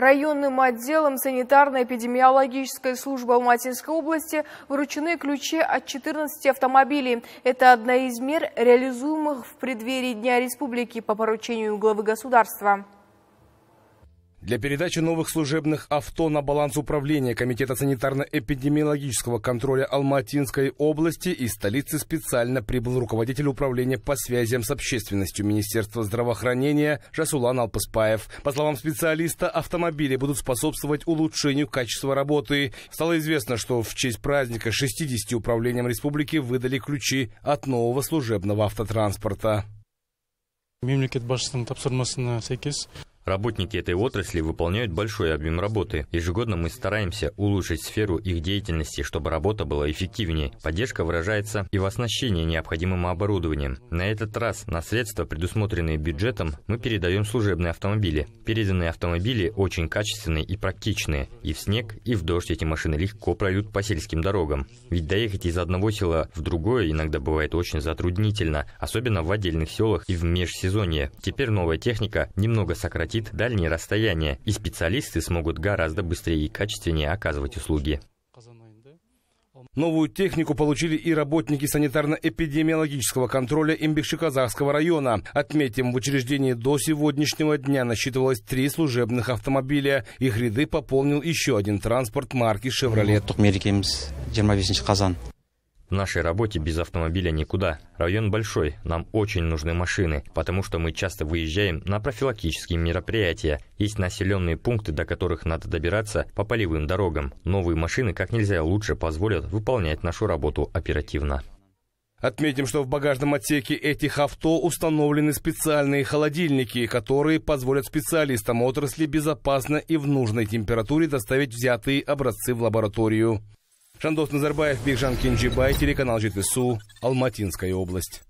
Районным отделом санитарно-эпидемиологической службы Алматинской области вручены ключи от 14 автомобилей. Это одна из мер, реализуемых в преддверии Дня Республики по поручению главы государства. Для передачи новых служебных авто на баланс управления Комитета санитарно-эпидемиологического контроля Алматинской области и столицы специально прибыл руководитель управления по связям с общественностью Министерства здравоохранения Жасулан Алпаспаев. По словам специалиста, автомобили будут способствовать улучшению качества работы. Стало известно, что в честь праздника 60 управлениям республики выдали ключи от нового служебного автотранспорта. мемлекет басшысының тапсырмасына сәйкес Работники этой отрасли выполняют большой объем работы. Ежегодно мы стараемся улучшить сферу их деятельности, чтобы работа была эффективнее. Поддержка выражается и в оснащении необходимым оборудованием. На этот раз на средства, предусмотренные бюджетом, мы передаем служебные автомобили. Переданные автомобили очень качественные и практичные. И в снег, и в дождь эти машины легко пройдут по сельским дорогам. Ведь доехать из одного села в другое иногда бывает очень затруднительно, особенно в отдельных селах и в межсезонье. Теперь новая техника немного сократит охватит дальние расстояния, и специалисты смогут гораздо быстрее и качественнее оказывать услуги. Новую технику получили и работники санитарно-эпидемиологического контроля казахского района. Отметим, в учреждении до сегодняшнего дня насчитывалось три служебных автомобиля. Их ряды пополнил еще один транспорт марки «Шевролет». В нашей работе без автомобиля никуда. Район большой, нам очень нужны машины, потому что мы часто выезжаем на профилактические мероприятия. Есть населенные пункты, до которых надо добираться по полевым дорогам. Новые машины как нельзя лучше позволят выполнять нашу работу оперативно. Отметим, что в багажном отсеке этих авто установлены специальные холодильники, которые позволят специалистам отрасли безопасно и в нужной температуре доставить взятые образцы в лабораторию. жандос назарбаев бекжан Кенжибай, телеканал жетісу алматинская область